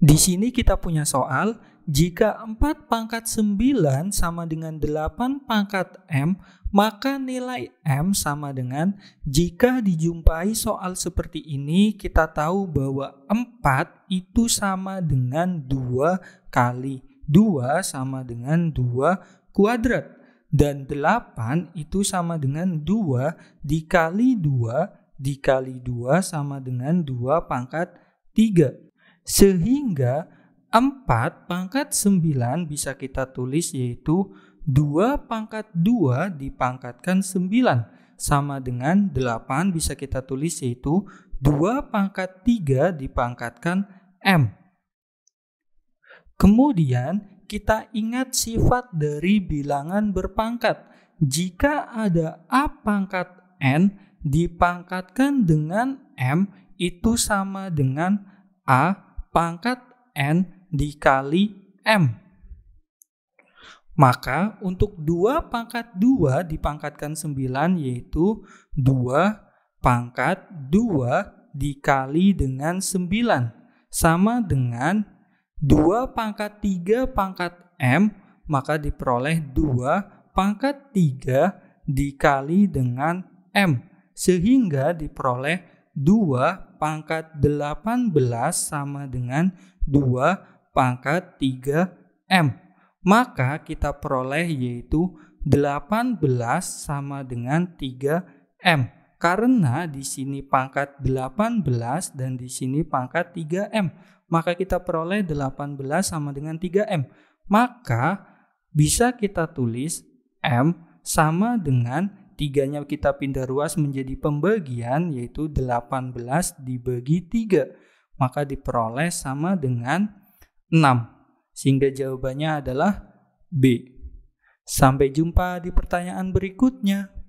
Di sini kita punya soal, jika 4 pangkat 9 sama dengan 8 pangkat M, maka nilai M sama dengan jika dijumpai soal seperti ini, kita tahu bahwa 4 itu sama dengan 2 kali 2 sama dengan 2 kuadrat. Dan 8 itu sama dengan 2 dikali 2 dikali 2 sama dengan 2 pangkat 3. Sehingga 4 pangkat 9 bisa kita tulis yaitu 2 pangkat 2 dipangkatkan 9 sama dengan 8 bisa kita tulis yaitu 2 pangkat 3 dipangkatkan M. Kemudian kita ingat sifat dari bilangan berpangkat. Jika ada A pangkat N dipangkatkan dengan M itu sama dengan A pangkat N dikali M. Maka untuk 2 pangkat 2 dipangkatkan 9 yaitu 2 pangkat 2 dikali dengan 9 sama dengan 2 pangkat 3 pangkat M maka diperoleh 2 pangkat 3 dikali dengan M sehingga diperoleh 2 pangkat 18 sama dengan 2 pangkat 3M. Maka kita peroleh yaitu 18 sama dengan 3M. Karena di sini pangkat 18 dan di sini pangkat 3M. Maka kita peroleh 18 sama dengan 3M. Maka bisa kita tulis M sama dengan Tiganya kita pindah ruas menjadi pembagian yaitu 18 dibagi 3. Maka diperoleh sama dengan 6. Sehingga jawabannya adalah B. Sampai jumpa di pertanyaan berikutnya.